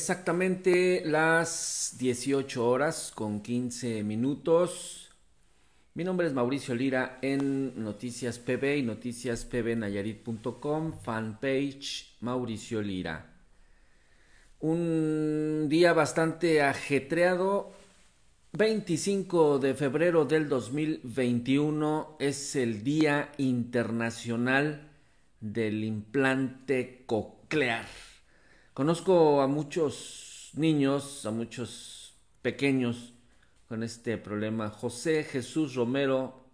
exactamente las 18 horas con 15 minutos. Mi nombre es Mauricio Lira en Noticias PB y noticiaspbnayarit.com, fanpage Mauricio Lira. Un día bastante ajetreado. 25 de febrero del 2021 es el Día Internacional del Implante Coclear. Conozco a muchos niños, a muchos pequeños con este problema. José Jesús Romero,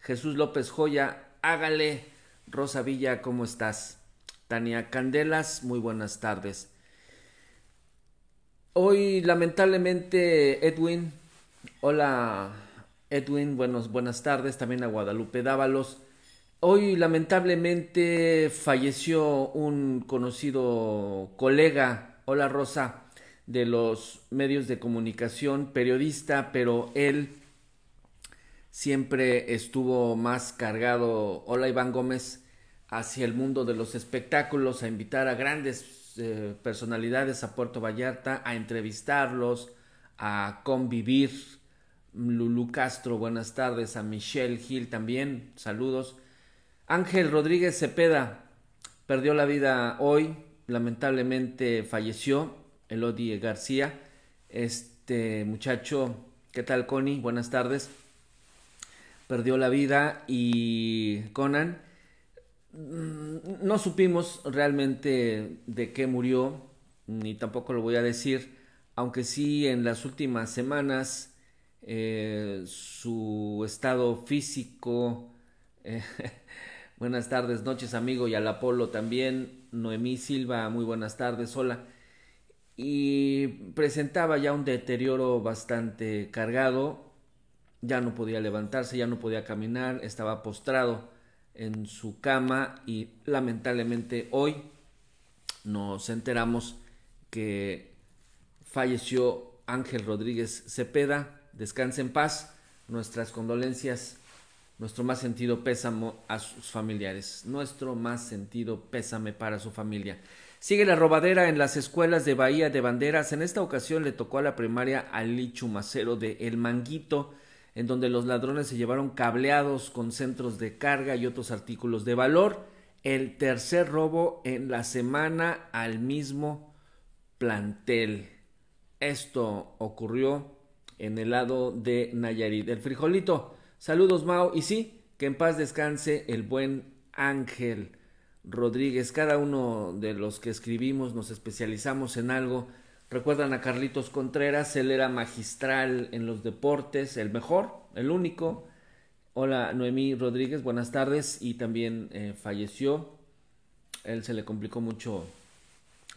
Jesús López Joya, hágale. Rosa Villa, ¿cómo estás? Tania Candelas, muy buenas tardes. Hoy lamentablemente Edwin, hola Edwin, buenos, buenas tardes también a Guadalupe Dávalos. Hoy lamentablemente falleció un conocido colega, hola Rosa, de los medios de comunicación, periodista, pero él siempre estuvo más cargado, hola Iván Gómez, hacia el mundo de los espectáculos, a invitar a grandes eh, personalidades a Puerto Vallarta, a entrevistarlos, a convivir. Lulu Castro, buenas tardes, a Michelle Gil también, saludos. Ángel Rodríguez Cepeda perdió la vida hoy, lamentablemente falleció Elodie García, este muchacho, ¿qué tal Connie? Buenas tardes. Perdió la vida y Conan, mm, no supimos realmente de qué murió, ni tampoco lo voy a decir, aunque sí en las últimas semanas eh, su estado físico eh, Buenas tardes, noches, amigo, y al Apolo también. Noemí Silva, muy buenas tardes, hola. Y presentaba ya un deterioro bastante cargado. Ya no podía levantarse, ya no podía caminar, estaba postrado en su cama y lamentablemente hoy nos enteramos que falleció Ángel Rodríguez Cepeda. Descanse en paz. Nuestras condolencias nuestro más sentido pésamo a sus familiares. Nuestro más sentido pésame para su familia. Sigue la robadera en las escuelas de Bahía de Banderas. En esta ocasión le tocó a la primaria Licho Macero de El Manguito, en donde los ladrones se llevaron cableados con centros de carga y otros artículos de valor. El tercer robo en la semana al mismo plantel. Esto ocurrió en el lado de Nayarit. El frijolito Saludos, Mao. Y sí, que en paz descanse el buen Ángel Rodríguez. Cada uno de los que escribimos nos especializamos en algo. Recuerdan a Carlitos Contreras, él era magistral en los deportes, el mejor, el único. Hola, Noemí Rodríguez, buenas tardes. Y también eh, falleció. Él se le complicó mucho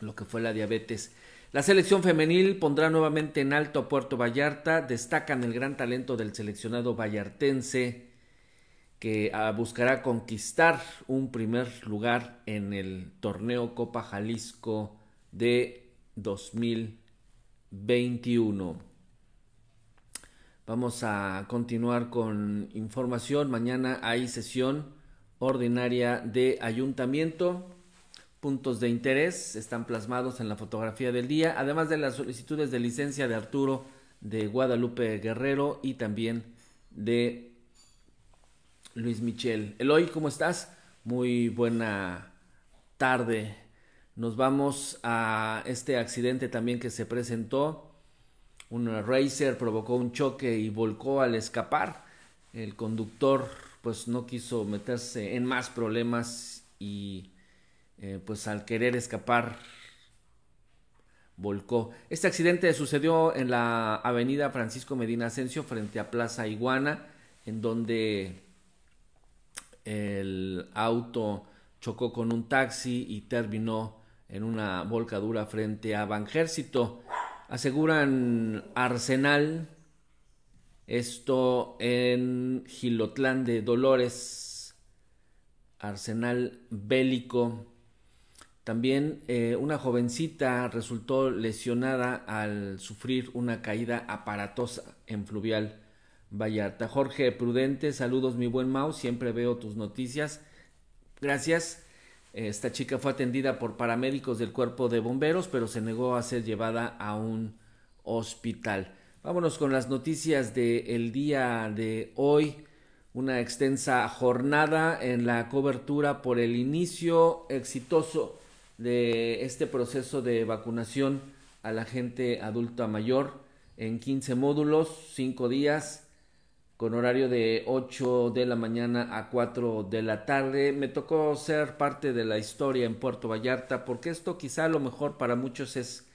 lo que fue la diabetes. La selección femenil pondrá nuevamente en alto a Puerto Vallarta. Destacan el gran talento del seleccionado vallartense que ah, buscará conquistar un primer lugar en el torneo Copa Jalisco de 2021. Vamos a continuar con información. Mañana hay sesión ordinaria de ayuntamiento puntos de interés están plasmados en la fotografía del día, además de las solicitudes de licencia de Arturo de Guadalupe Guerrero y también de Luis Michel. Eloy, ¿cómo estás? Muy buena tarde. Nos vamos a este accidente también que se presentó. Un racer provocó un choque y volcó al escapar. El conductor pues no quiso meterse en más problemas y eh, pues al querer escapar volcó. Este accidente sucedió en la avenida Francisco Medina Asensio frente a Plaza Iguana, en donde el auto chocó con un taxi y terminó en una volcadura frente a Banjército. Aseguran Arsenal, esto en Gilotlán de Dolores, Arsenal bélico también eh, una jovencita resultó lesionada al sufrir una caída aparatosa en Fluvial Vallarta. Jorge Prudente, saludos mi buen Mau, siempre veo tus noticias. Gracias. Esta chica fue atendida por paramédicos del cuerpo de bomberos, pero se negó a ser llevada a un hospital. Vámonos con las noticias del día de hoy una extensa jornada en la cobertura por el inicio exitoso de este proceso de vacunación a la gente adulta mayor en 15 módulos, 5 días, con horario de 8 de la mañana a 4 de la tarde. Me tocó ser parte de la historia en Puerto Vallarta porque esto quizá a lo mejor para muchos es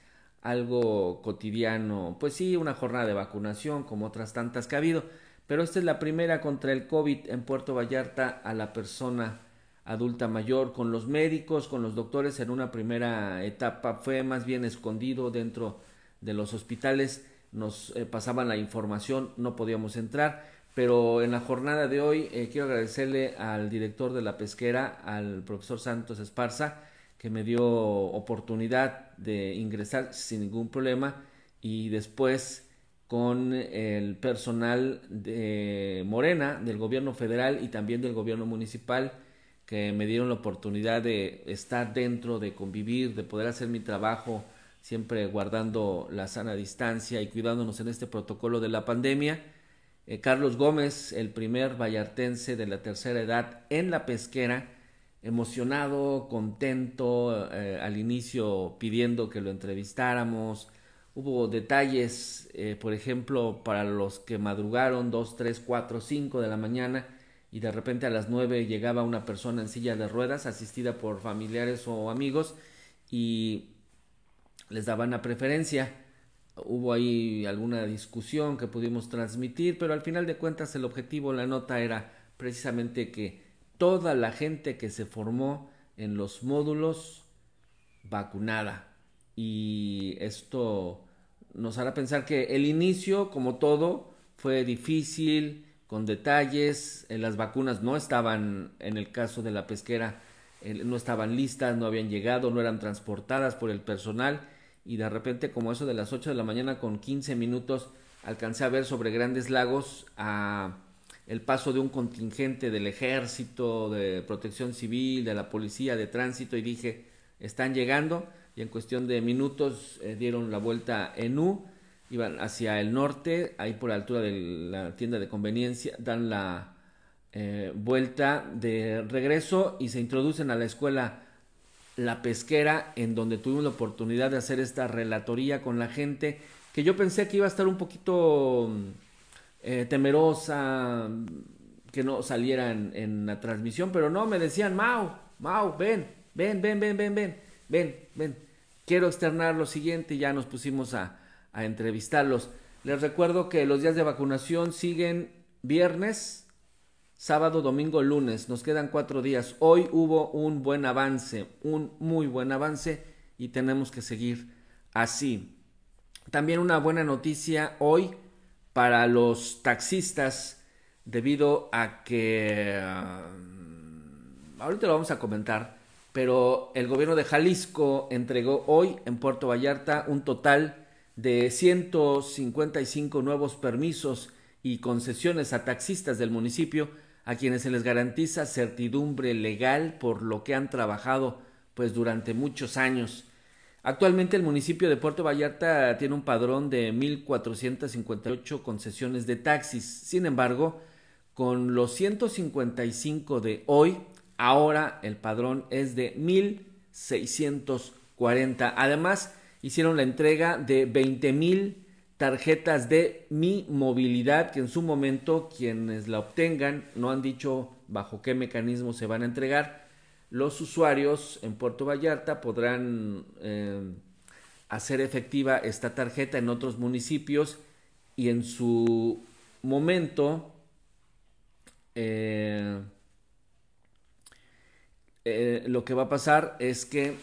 algo cotidiano. Pues sí, una jornada de vacunación como otras tantas que ha habido, pero esta es la primera contra el COVID en Puerto Vallarta a la persona adulta mayor con los médicos, con los doctores en una primera etapa, fue más bien escondido dentro de los hospitales, nos eh, pasaban la información, no podíamos entrar, pero en la jornada de hoy eh, quiero agradecerle al director de la pesquera, al profesor Santos Esparza, que me dio oportunidad de ingresar sin ningún problema y después con el personal de Morena, del gobierno federal y también del gobierno municipal, que me dieron la oportunidad de estar dentro, de convivir, de poder hacer mi trabajo, siempre guardando la sana distancia y cuidándonos en este protocolo de la pandemia. Eh, Carlos Gómez, el primer vallartense de la tercera edad en la pesquera, emocionado, contento, eh, al inicio pidiendo que lo entrevistáramos. Hubo detalles, eh, por ejemplo, para los que madrugaron 2, 3, 4, 5 de la mañana, y de repente a las nueve llegaba una persona en silla de ruedas asistida por familiares o amigos y les daban a preferencia. Hubo ahí alguna discusión que pudimos transmitir, pero al final de cuentas el objetivo, la nota era precisamente que toda la gente que se formó en los módulos vacunada. Y esto nos hará pensar que el inicio, como todo, fue difícil, con detalles, eh, las vacunas no estaban, en el caso de la pesquera, eh, no estaban listas, no habían llegado, no eran transportadas por el personal y de repente como eso de las 8 de la mañana con 15 minutos alcancé a ver sobre grandes lagos a el paso de un contingente del ejército, de protección civil, de la policía, de tránsito y dije, están llegando y en cuestión de minutos eh, dieron la vuelta en U iban hacia el norte, ahí por la altura de la tienda de conveniencia, dan la eh, vuelta de regreso y se introducen a la escuela La Pesquera, en donde tuvimos la oportunidad de hacer esta relatoría con la gente, que yo pensé que iba a estar un poquito mm, eh, temerosa, mm, que no saliera en, en, la transmisión, pero no, me decían, Mau, Mau, ven, ven, ven, ven, ven, ven, ven, ven. Quiero externar lo siguiente, ya nos pusimos a, a entrevistarlos. Les recuerdo que los días de vacunación siguen viernes, sábado, domingo, lunes. Nos quedan cuatro días. Hoy hubo un buen avance, un muy buen avance y tenemos que seguir así. También una buena noticia hoy para los taxistas debido a que... Ah, ahorita lo vamos a comentar, pero el gobierno de Jalisco entregó hoy en Puerto Vallarta un total de 155 nuevos permisos y concesiones a taxistas del municipio a quienes se les garantiza certidumbre legal por lo que han trabajado pues durante muchos años. Actualmente el municipio de Puerto Vallarta tiene un padrón de 1458 concesiones de taxis. Sin embargo, con los 155 de hoy, ahora el padrón es de 1640. Además, hicieron la entrega de 20.000 mil tarjetas de mi movilidad, que en su momento quienes la obtengan no han dicho bajo qué mecanismo se van a entregar. Los usuarios en Puerto Vallarta podrán eh, hacer efectiva esta tarjeta en otros municipios y en su momento eh, eh, lo que va a pasar es que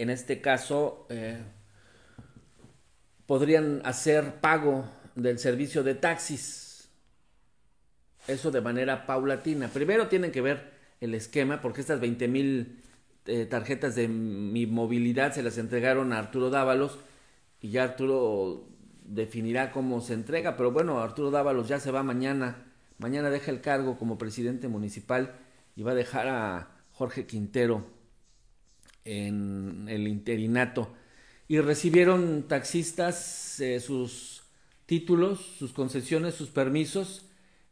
en este caso, eh, podrían hacer pago del servicio de taxis. Eso de manera paulatina. Primero tienen que ver el esquema, porque estas 20 mil eh, tarjetas de mi movilidad se las entregaron a Arturo Dávalos y ya Arturo definirá cómo se entrega, pero bueno, Arturo Dávalos ya se va mañana, mañana deja el cargo como presidente municipal y va a dejar a Jorge Quintero en el interinato y recibieron taxistas eh, sus títulos, sus concesiones, sus permisos,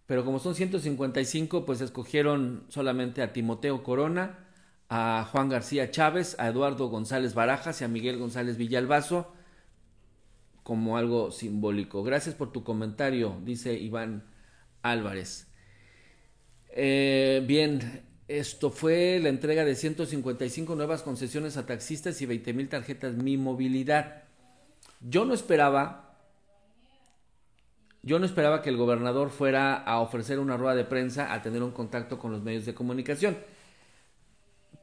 pero como son 155, pues escogieron solamente a Timoteo Corona, a Juan García Chávez, a Eduardo González Barajas y a Miguel González Villalbazo como algo simbólico. Gracias por tu comentario, dice Iván Álvarez. Eh, bien, esto fue la entrega de 155 nuevas concesiones a taxistas y 20 mil tarjetas Mi Movilidad. Yo no esperaba, yo no esperaba que el gobernador fuera a ofrecer una rueda de prensa, a tener un contacto con los medios de comunicación.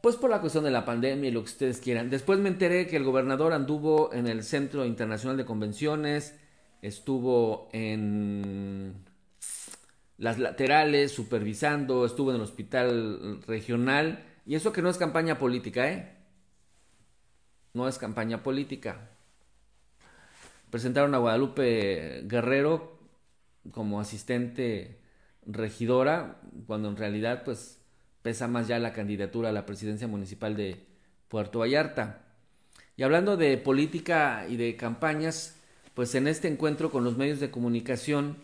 Pues por la cuestión de la pandemia y lo que ustedes quieran. Después me enteré que el gobernador anduvo en el Centro Internacional de Convenciones, estuvo en las laterales, supervisando, estuvo en el hospital regional. Y eso que no es campaña política, ¿eh? No es campaña política. Presentaron a Guadalupe Guerrero como asistente regidora, cuando en realidad pues pesa más ya la candidatura a la presidencia municipal de Puerto Vallarta. Y hablando de política y de campañas, pues en este encuentro con los medios de comunicación,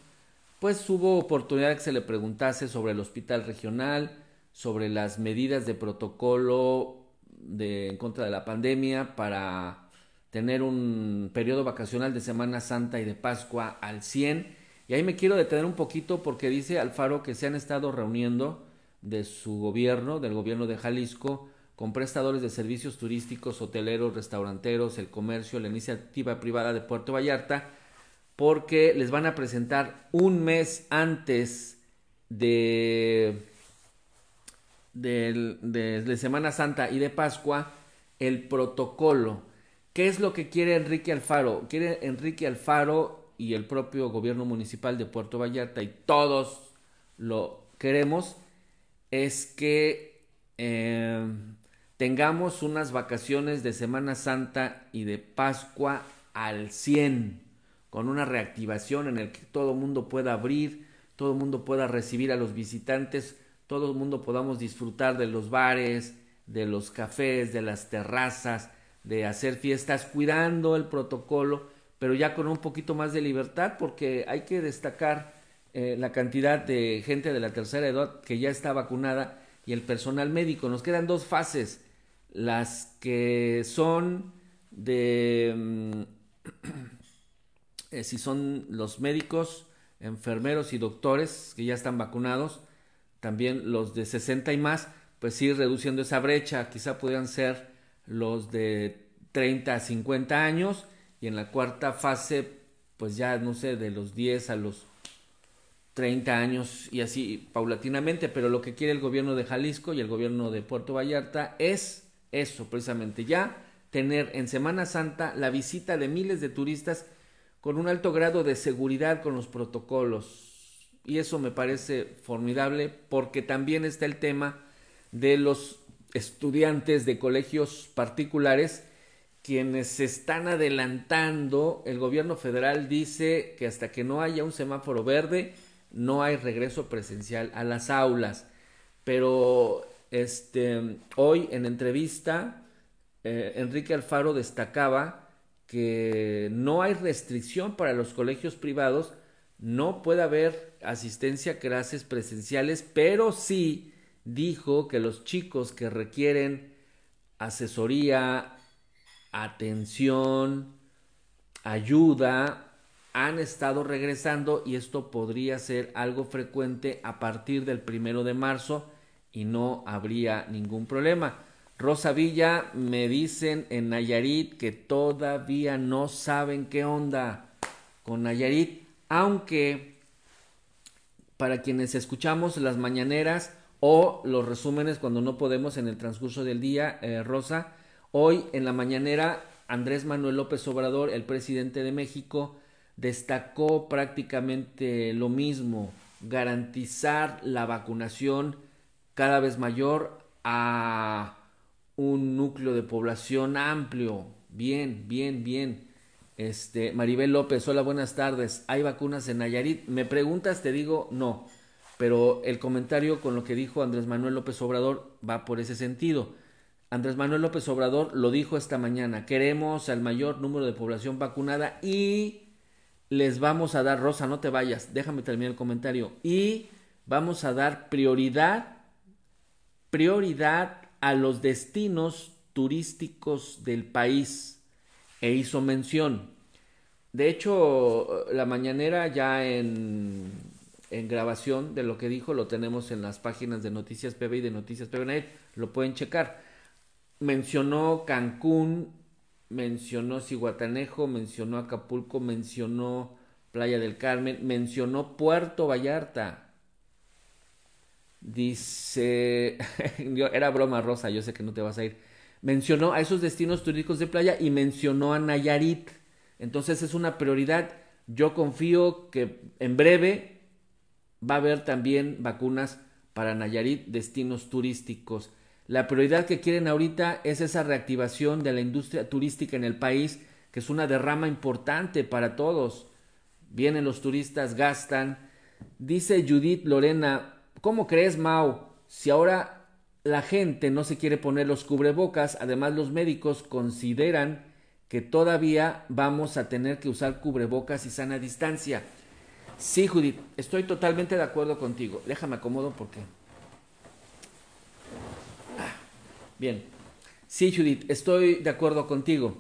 pues hubo oportunidad que se le preguntase sobre el hospital regional, sobre las medidas de protocolo de, en contra de la pandemia para tener un periodo vacacional de Semana Santa y de Pascua al 100. Y ahí me quiero detener un poquito porque dice Alfaro que se han estado reuniendo de su gobierno, del gobierno de Jalisco, con prestadores de servicios turísticos, hoteleros, restauranteros, el comercio, la iniciativa privada de Puerto Vallarta, porque les van a presentar un mes antes de, de, Semana Santa y de Pascua el protocolo. ¿Qué es lo que quiere Enrique Alfaro? Quiere Enrique Alfaro y el propio gobierno municipal de Puerto Vallarta y todos lo queremos es que eh, tengamos unas vacaciones de Semana Santa y de Pascua al 100 con una reactivación en el que todo el mundo pueda abrir, todo el mundo pueda recibir a los visitantes, todo el mundo podamos disfrutar de los bares, de los cafés, de las terrazas, de hacer fiestas, cuidando el protocolo, pero ya con un poquito más de libertad, porque hay que destacar eh, la cantidad de gente de la tercera edad que ya está vacunada y el personal médico. Nos quedan dos fases, las que son de... Mm, Eh, si son los médicos, enfermeros y doctores que ya están vacunados, también los de 60 y más, pues sí, reduciendo esa brecha, quizá pudieran ser los de 30 a 50 años y en la cuarta fase, pues ya no sé, de los 10 a los 30 años y así paulatinamente, pero lo que quiere el gobierno de Jalisco y el gobierno de Puerto Vallarta es eso, precisamente ya tener en Semana Santa la visita de miles de turistas con un alto grado de seguridad con los protocolos. Y eso me parece formidable porque también está el tema de los estudiantes de colegios particulares quienes se están adelantando. El gobierno federal dice que hasta que no haya un semáforo verde no hay regreso presencial a las aulas. Pero este, hoy en entrevista, eh, Enrique Alfaro destacaba que no hay restricción para los colegios privados, no puede haber asistencia a clases presenciales, pero sí dijo que los chicos que requieren asesoría, atención, ayuda, han estado regresando y esto podría ser algo frecuente a partir del primero de marzo y no habría ningún problema. Rosa Villa, me dicen en Nayarit que todavía no saben qué onda con Nayarit, aunque para quienes escuchamos las mañaneras o los resúmenes cuando no podemos en el transcurso del día, eh, Rosa, hoy en la mañanera Andrés Manuel López Obrador, el presidente de México, destacó prácticamente lo mismo, garantizar la vacunación cada vez mayor a un núcleo de población amplio. Bien, bien, bien. Este, Maribel López, hola, buenas tardes. ¿Hay vacunas en Nayarit? Me preguntas, te digo no. Pero el comentario con lo que dijo Andrés Manuel López Obrador va por ese sentido. Andrés Manuel López Obrador lo dijo esta mañana. Queremos al mayor número de población vacunada y les vamos a dar, Rosa, no te vayas, déjame terminar el comentario. Y vamos a dar prioridad, prioridad a los destinos turísticos del país e hizo mención. De hecho, la mañanera ya en, grabación de lo que dijo lo tenemos en las páginas de Noticias PB y de Noticias pv lo pueden checar. Mencionó Cancún, mencionó Ciguatanejo, mencionó Acapulco, mencionó Playa del Carmen, mencionó Puerto Vallarta Dice, era broma Rosa, yo sé que no te vas a ir. Mencionó a esos destinos turísticos de playa y mencionó a Nayarit. Entonces es una prioridad. Yo confío que en breve va a haber también vacunas para Nayarit, destinos turísticos. La prioridad que quieren ahorita es esa reactivación de la industria turística en el país, que es una derrama importante para todos. Vienen los turistas, gastan. Dice Judith Lorena, ¿Cómo crees, Mao? Si ahora la gente no se quiere poner los cubrebocas, además los médicos consideran que todavía vamos a tener que usar cubrebocas y sana distancia. Sí, Judith, estoy totalmente de acuerdo contigo. Déjame acomodo porque... Ah, bien. Sí, Judith, estoy de acuerdo contigo.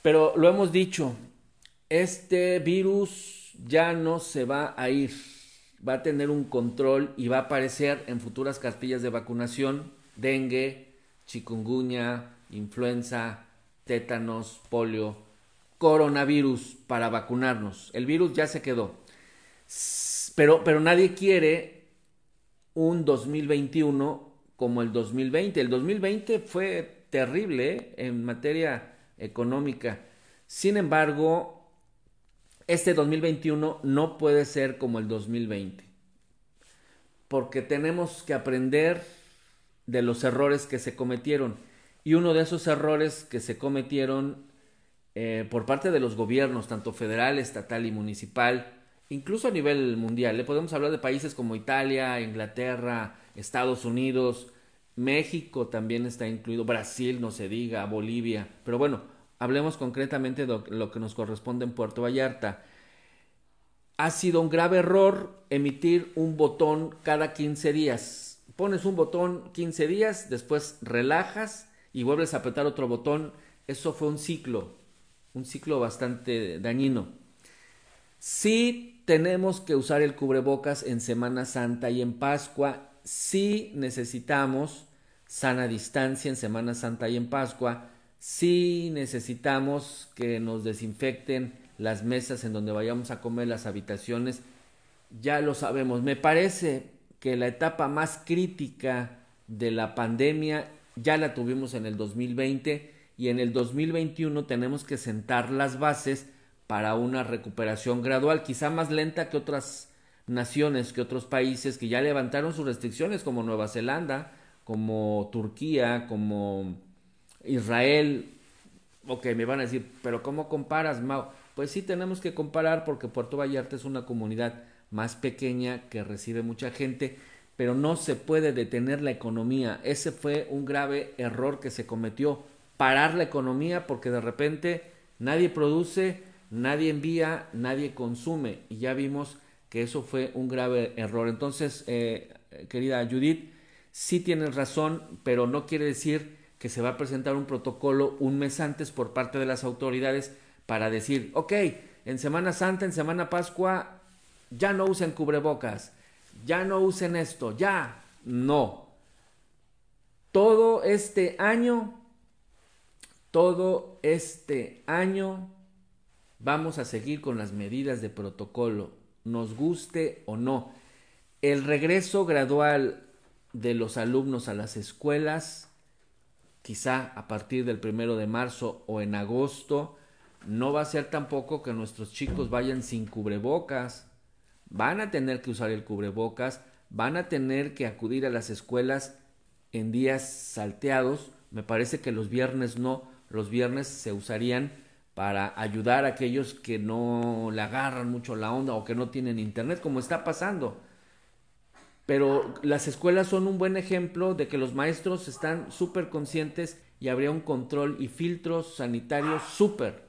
Pero lo hemos dicho, este virus ya no se va a ir va a tener un control y va a aparecer en futuras cartillas de vacunación dengue, chikungunya, influenza, tétanos, polio, coronavirus para vacunarnos. El virus ya se quedó. Pero, pero nadie quiere un 2021 como el 2020. El 2020 fue terrible ¿eh? en materia económica. Sin embargo, este 2021 no puede ser como el 2020. Porque tenemos que aprender de los errores que se cometieron. Y uno de esos errores que se cometieron eh, por parte de los gobiernos, tanto federal, estatal y municipal, incluso a nivel mundial. Le podemos hablar de países como Italia, Inglaterra, Estados Unidos, México también está incluido, Brasil, no se diga, Bolivia. Pero bueno, Hablemos concretamente de lo que nos corresponde en Puerto Vallarta. Ha sido un grave error emitir un botón cada 15 días. Pones un botón 15 días, después relajas y vuelves a apretar otro botón. Eso fue un ciclo, un ciclo bastante dañino. Sí tenemos que usar el cubrebocas en Semana Santa y en Pascua. si necesitamos sana distancia en Semana Santa y en Pascua Sí necesitamos que nos desinfecten las mesas en donde vayamos a comer, las habitaciones, ya lo sabemos. Me parece que la etapa más crítica de la pandemia ya la tuvimos en el 2020 y en el 2021 tenemos que sentar las bases para una recuperación gradual, quizá más lenta que otras naciones, que otros países que ya levantaron sus restricciones, como Nueva Zelanda, como Turquía, como Israel, ok, me van a decir, pero ¿cómo comparas, Mao? Pues sí tenemos que comparar porque Puerto Vallarta es una comunidad más pequeña que recibe mucha gente, pero no se puede detener la economía. Ese fue un grave error que se cometió, parar la economía porque de repente nadie produce, nadie envía, nadie consume y ya vimos que eso fue un grave error. Entonces, eh, querida Judith, sí tienes razón, pero no quiere decir que se va a presentar un protocolo un mes antes por parte de las autoridades para decir, ok, en Semana Santa, en Semana Pascua, ya no usen cubrebocas, ya no usen esto, ya, no. Todo este año, todo este año vamos a seguir con las medidas de protocolo, nos guste o no. El regreso gradual de los alumnos a las escuelas quizá a partir del primero de marzo o en agosto, no va a ser tampoco que nuestros chicos vayan sin cubrebocas. Van a tener que usar el cubrebocas, van a tener que acudir a las escuelas en días salteados. Me parece que los viernes no, los viernes se usarían para ayudar a aquellos que no le agarran mucho la onda o que no tienen internet, como está pasando pero las escuelas son un buen ejemplo de que los maestros están súper conscientes y habría un control y filtros sanitarios súper,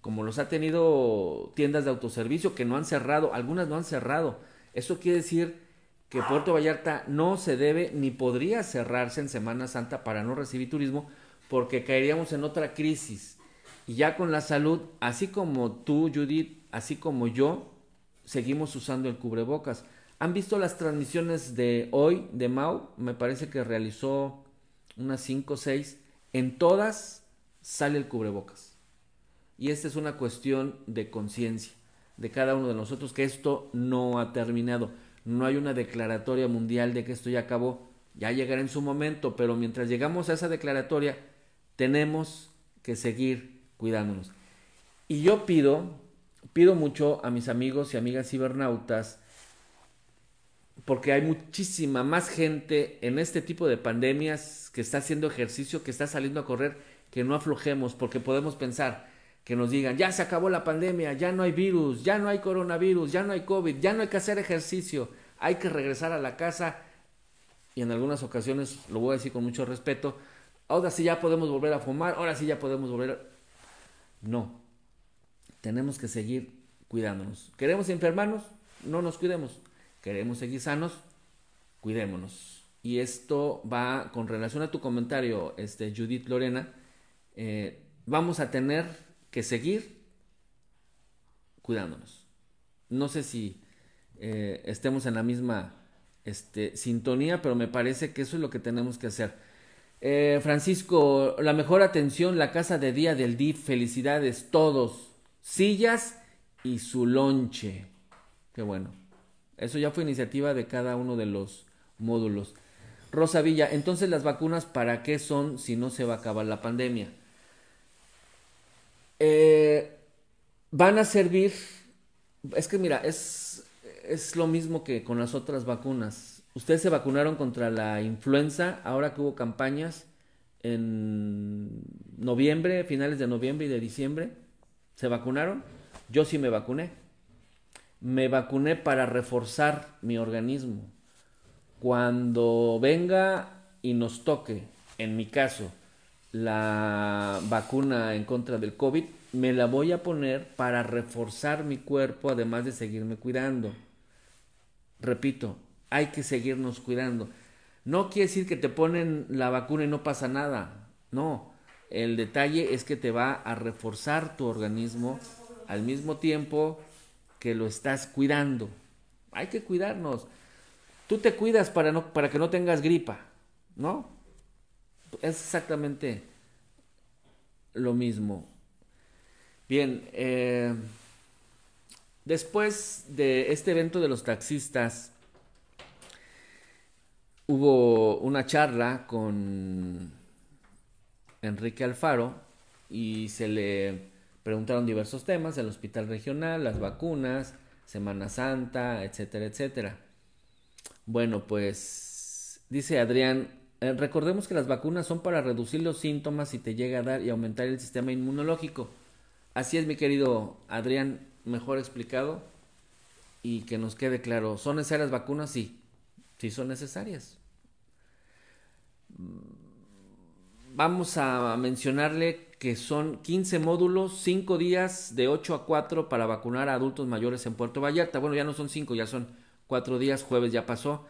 como los ha tenido tiendas de autoservicio que no han cerrado, algunas no han cerrado. Eso quiere decir que Puerto Vallarta no se debe ni podría cerrarse en Semana Santa para no recibir turismo porque caeríamos en otra crisis. Y ya con la salud, así como tú, Judith, así como yo, seguimos usando el cubrebocas. ¿Han visto las transmisiones de hoy de Mau? Me parece que realizó unas 5 o 6. En todas sale el cubrebocas. Y esta es una cuestión de conciencia de cada uno de nosotros que esto no ha terminado. No hay una declaratoria mundial de que esto ya acabó. Ya llegará en su momento, pero mientras llegamos a esa declaratoria, tenemos que seguir cuidándonos. Y yo pido, pido mucho a mis amigos y amigas cibernautas, porque hay muchísima más gente en este tipo de pandemias que está haciendo ejercicio, que está saliendo a correr, que no aflojemos, porque podemos pensar que nos digan, ya se acabó la pandemia, ya no hay virus, ya no hay coronavirus, ya no hay COVID, ya no hay que hacer ejercicio, hay que regresar a la casa y en algunas ocasiones, lo voy a decir con mucho respeto, ahora sí ya podemos volver a fumar, ahora sí ya podemos volver No, tenemos que seguir cuidándonos. ¿Queremos enfermarnos? No nos cuidemos queremos seguir sanos, cuidémonos. Y esto va con relación a tu comentario, este, Judith Lorena, eh, vamos a tener que seguir cuidándonos. No sé si eh, estemos en la misma este, sintonía, pero me parece que eso es lo que tenemos que hacer. Eh, Francisco, la mejor atención, la casa de día del DIF, felicidades todos, sillas y su lonche. Qué bueno. Eso ya fue iniciativa de cada uno de los módulos. Rosa Villa, entonces las vacunas para qué son si no se va a acabar la pandemia? Eh, van a servir, es que mira, es, es lo mismo que con las otras vacunas. Ustedes se vacunaron contra la influenza, ahora que hubo campañas en noviembre, finales de noviembre y de diciembre, se vacunaron. Yo sí me vacuné me vacuné para reforzar mi organismo. Cuando venga y nos toque, en mi caso, la vacuna en contra del COVID, me la voy a poner para reforzar mi cuerpo, además de seguirme cuidando. Repito, hay que seguirnos cuidando. No quiere decir que te ponen la vacuna y no pasa nada. No, el detalle es que te va a reforzar tu organismo al mismo tiempo que lo estás cuidando. Hay que cuidarnos. Tú te cuidas para, no, para que no tengas gripa, ¿no? Es exactamente lo mismo. Bien, eh, después de este evento de los taxistas, hubo una charla con Enrique Alfaro y se le Preguntaron diversos temas, el hospital regional, las vacunas, Semana Santa, etcétera, etcétera. Bueno, pues dice Adrián, eh, recordemos que las vacunas son para reducir los síntomas si te llega a dar y aumentar el sistema inmunológico. Así es, mi querido Adrián, mejor explicado y que nos quede claro, ¿son necesarias vacunas? Sí, sí son necesarias. vamos a mencionarle que son 15 módulos, 5 días de 8 a 4 para vacunar a adultos mayores en Puerto Vallarta. Bueno, ya no son 5, ya son 4 días, jueves ya pasó.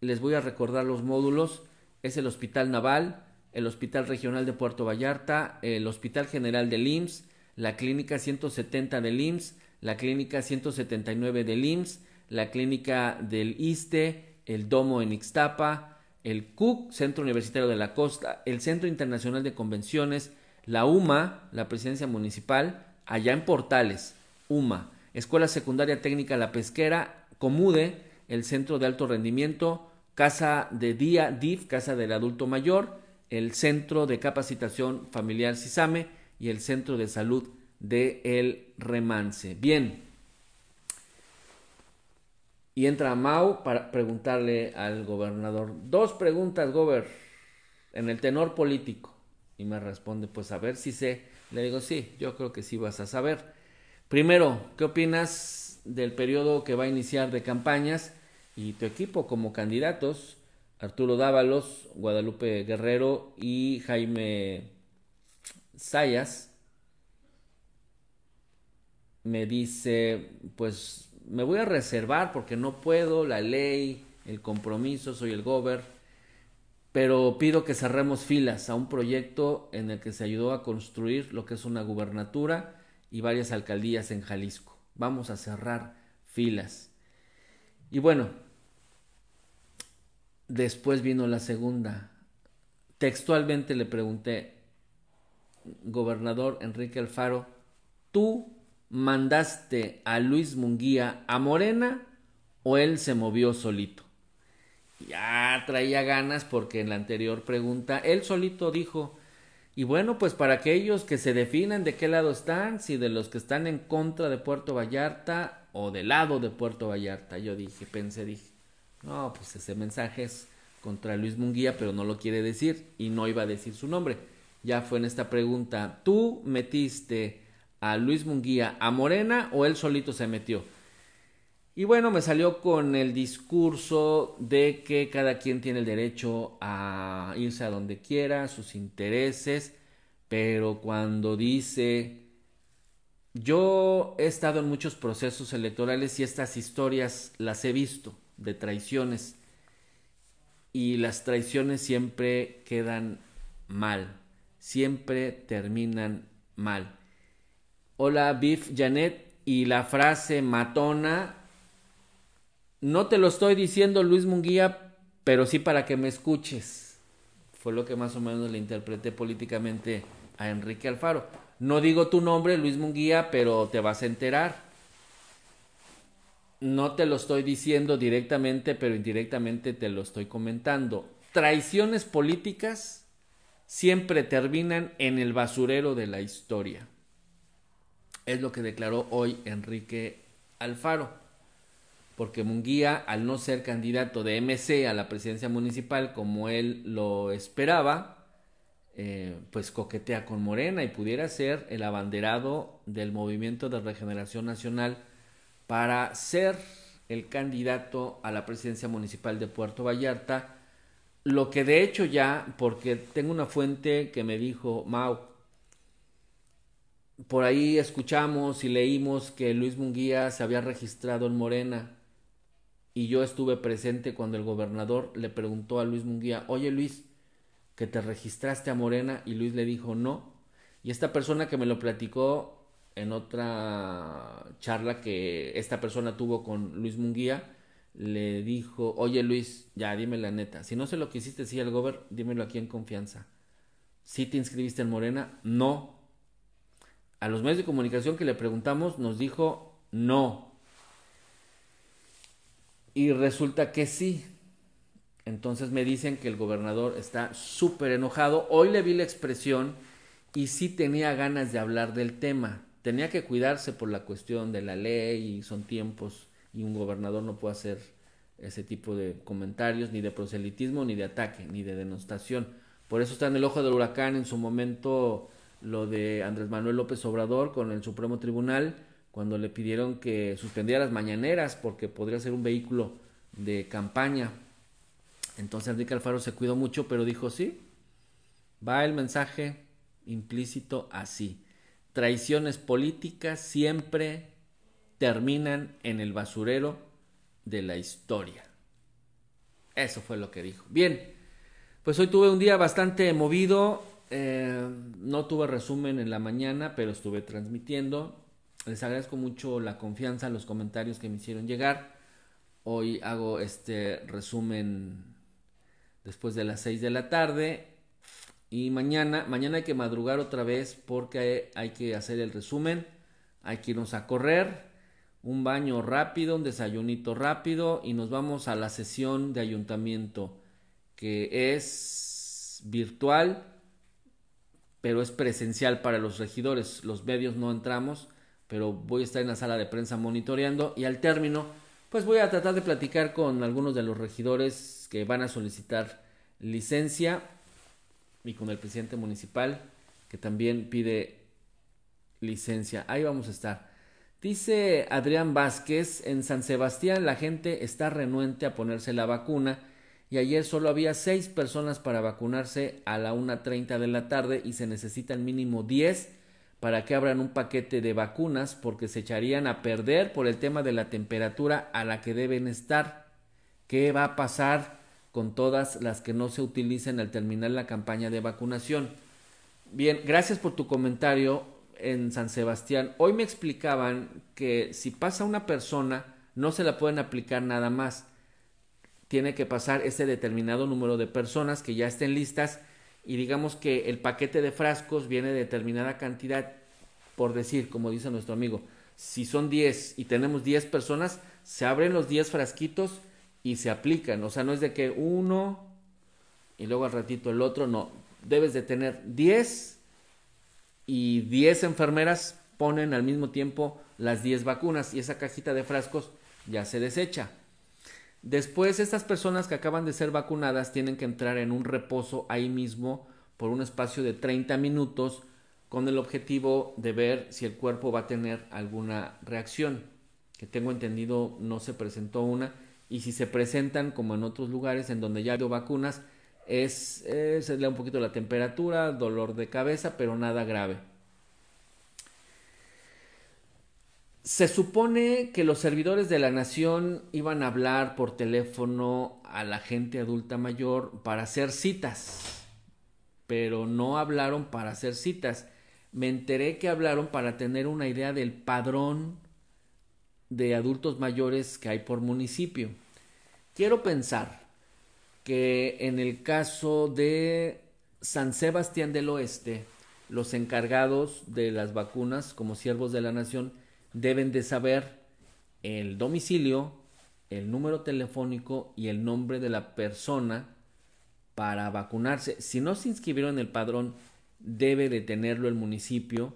Les voy a recordar los módulos. Es el Hospital Naval, el Hospital Regional de Puerto Vallarta, el Hospital General de IMSS, la Clínica 170 del IMSS, la Clínica 179 del IMSS, la Clínica del ISTE, el Domo en Ixtapa, el CUC, Centro Universitario de la Costa, el Centro Internacional de Convenciones, la UMA, la Presidencia Municipal, allá en Portales, UMA, Escuela Secundaria Técnica La Pesquera, Comude, el Centro de Alto Rendimiento, Casa de Día, DIF, Casa del Adulto Mayor, el Centro de Capacitación Familiar CISAME y el Centro de Salud de El Remance. Bien, y entra Mao para preguntarle al gobernador, dos preguntas, gober, en el tenor político. Y me responde, pues a ver si sé. Le digo, sí, yo creo que sí vas a saber. Primero, ¿qué opinas del periodo que va a iniciar de campañas y tu equipo como candidatos? Arturo Dávalos, Guadalupe Guerrero y Jaime Sayas. Me dice, pues me voy a reservar porque no puedo, la ley, el compromiso, soy el gober, pero pido que cerremos filas a un proyecto en el que se ayudó a construir lo que es una gubernatura y varias alcaldías en Jalisco. Vamos a cerrar filas. Y bueno, después vino la segunda. Textualmente le pregunté, gobernador Enrique Alfaro, ¿tú mandaste a Luis Munguía a Morena o él se movió solito? Ya traía ganas porque en la anterior pregunta él solito dijo, y bueno, pues para aquellos que se definen de qué lado están, si de los que están en contra de Puerto Vallarta o del lado de Puerto Vallarta, yo dije, pensé, dije, no, pues ese mensaje es contra Luis Munguía, pero no lo quiere decir y no iba a decir su nombre. Ya fue en esta pregunta, tú metiste a Luis Munguía, a Morena o él solito se metió. Y bueno, me salió con el discurso de que cada quien tiene el derecho a irse a donde quiera, sus intereses, pero cuando dice, yo he estado en muchos procesos electorales y estas historias las he visto de traiciones y las traiciones siempre quedan mal, siempre terminan mal. Hola Biff Janet y la frase matona. No te lo estoy diciendo Luis Munguía, pero sí para que me escuches. Fue lo que más o menos le interpreté políticamente a Enrique Alfaro. No digo tu nombre, Luis Munguía, pero te vas a enterar no te lo estoy diciendo directamente, pero indirectamente te lo estoy comentando. Traiciones políticas siempre terminan en el basurero de la historia. Es lo que declaró hoy Enrique Alfaro. Porque Munguía, al no ser candidato de MC a la presidencia municipal como él lo esperaba, eh, pues coquetea con Morena y pudiera ser el abanderado del movimiento de regeneración nacional para ser el candidato a la presidencia municipal de Puerto Vallarta, lo que de hecho ya, porque tengo una fuente que me dijo, Mau, por ahí escuchamos y leímos que Luis Munguía se había registrado en Morena y yo estuve presente cuando el gobernador le preguntó a Luis Munguía, oye Luis, que te registraste a Morena y Luis le dijo no. Y esta persona que me lo platicó en otra charla que esta persona tuvo con Luis Munguía, le dijo, oye Luis, ya dime la neta, si no sé lo que hiciste, sí, al gobernador dímelo aquí en confianza. si te inscribiste en Morena? No a los medios de comunicación que le preguntamos nos dijo no. Y resulta que sí. Entonces me dicen que el gobernador está súper enojado. Hoy le vi la expresión y sí tenía ganas de hablar del tema. Tenía que cuidarse por la cuestión de la ley y son tiempos y un gobernador no puede hacer ese tipo de comentarios ni de proselitismo ni de ataque ni de denostación. Por eso está en el ojo del huracán en su momento lo de Andrés Manuel López Obrador con el Supremo Tribunal cuando le pidieron que suspendiera las mañaneras porque podría ser un vehículo de campaña. Entonces Enrique Alfaro se cuidó mucho, pero dijo, sí, va el mensaje implícito así. Traiciones políticas siempre terminan en el basurero de la historia. Eso fue lo que dijo. Bien, pues hoy tuve un día bastante movido eh, no tuve resumen en la mañana, pero estuve transmitiendo. Les agradezco mucho la confianza, los comentarios que me hicieron llegar. Hoy hago este resumen después de las 6 de la tarde. Y mañana, mañana hay que madrugar otra vez porque hay, hay que hacer el resumen. Hay que irnos a correr, un baño rápido, un desayunito rápido y nos vamos a la sesión de ayuntamiento que es virtual pero es presencial para los regidores. Los medios no entramos, pero voy a estar en la sala de prensa monitoreando y al término, pues voy a tratar de platicar con algunos de los regidores que van a solicitar licencia y con el presidente municipal que también pide licencia. Ahí vamos a estar. Dice Adrián Vázquez, en San Sebastián la gente está renuente a ponerse la vacuna y ayer solo había seis personas para vacunarse a la 1.30 de la tarde y se necesitan mínimo 10 para que abran un paquete de vacunas porque se echarían a perder por el tema de la temperatura a la que deben estar. ¿Qué va a pasar con todas las que no se utilicen al terminar la campaña de vacunación? Bien, gracias por tu comentario en San Sebastián. Hoy me explicaban que si pasa una persona no se la pueden aplicar nada más tiene que pasar ese determinado número de personas que ya estén listas y digamos que el paquete de frascos viene de determinada cantidad, por decir, como dice nuestro amigo, si son 10 y tenemos 10 personas, se abren los 10 frasquitos y se aplican, o sea, no es de que uno y luego al ratito el otro, no, debes de tener 10 y 10 enfermeras ponen al mismo tiempo las 10 vacunas y esa cajita de frascos ya se desecha. Después, estas personas que acaban de ser vacunadas tienen que entrar en un reposo ahí mismo por un espacio de 30 minutos con el objetivo de ver si el cuerpo va a tener alguna reacción. Que tengo entendido no se presentó una y si se presentan como en otros lugares en donde ya ha habido vacunas, es, eh, se le da un poquito la temperatura, dolor de cabeza, pero nada grave. Se supone que los servidores de la nación iban a hablar por teléfono a la gente adulta mayor para hacer citas, pero no hablaron para hacer citas. Me enteré que hablaron para tener una idea del padrón de adultos mayores que hay por municipio. Quiero pensar que en el caso de San Sebastián del Oeste, los encargados de las vacunas como siervos de la nación deben de saber el domicilio, el número telefónico y el nombre de la persona para vacunarse. Si no se inscribieron en el padrón, debe de tenerlo el municipio.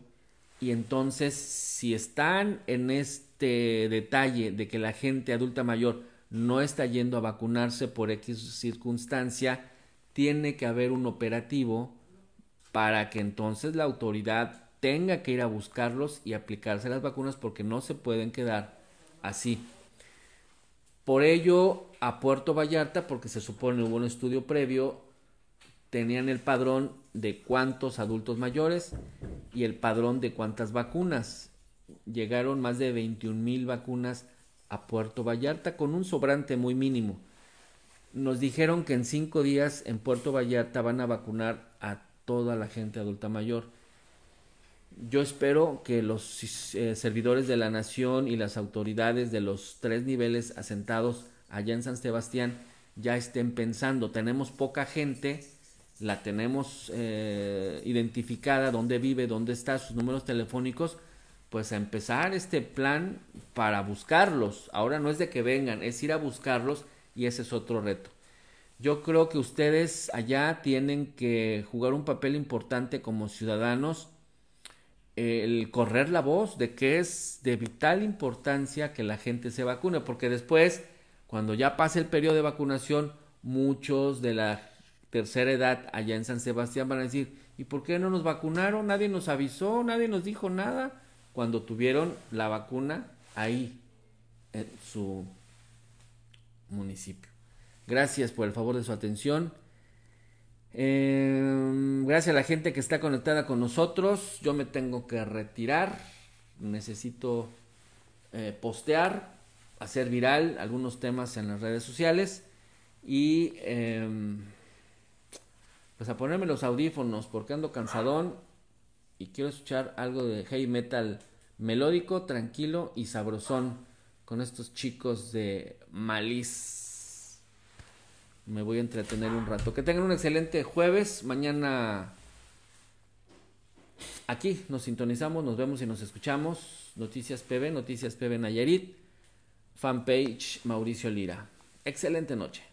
Y entonces, si están en este detalle de que la gente adulta mayor no está yendo a vacunarse por X circunstancia, tiene que haber un operativo para que entonces la autoridad tenga que ir a buscarlos y aplicarse las vacunas porque no se pueden quedar así. Por ello, a Puerto Vallarta, porque se supone hubo un estudio previo, tenían el padrón de cuántos adultos mayores y el padrón de cuántas vacunas. Llegaron más de 21 mil vacunas a Puerto Vallarta con un sobrante muy mínimo. Nos dijeron que en cinco días en Puerto Vallarta van a vacunar a toda la gente adulta mayor yo espero que los eh, servidores de la nación y las autoridades de los tres niveles asentados allá en San Sebastián ya estén pensando. Tenemos poca gente, la tenemos eh, identificada, dónde vive, dónde está, sus números telefónicos, pues a empezar este plan para buscarlos. Ahora no es de que vengan, es ir a buscarlos y ese es otro reto. Yo creo que ustedes allá tienen que jugar un papel importante como ciudadanos el correr la voz de que es de vital importancia que la gente se vacune, porque después, cuando ya pase el periodo de vacunación, muchos de la tercera edad allá en San Sebastián van a decir, ¿y por qué no nos vacunaron? Nadie nos avisó, nadie nos dijo nada, cuando tuvieron la vacuna ahí, en su municipio. Gracias por el favor de su atención. Em, gracias a la gente que está conectada con nosotros. Yo me tengo que retirar. Necesito eh, postear, hacer viral algunos temas en las redes sociales y em, pues a ponerme los audífonos porque ando cansadón y quiero escuchar algo de heavy metal melódico, tranquilo y sabrosón con estos chicos de Malice me voy a entretener un rato. Que tengan un excelente jueves. Mañana aquí nos sintonizamos, nos vemos y nos escuchamos. Noticias PB, Noticias PB Nayarit, fanpage Mauricio Lira. Excelente noche.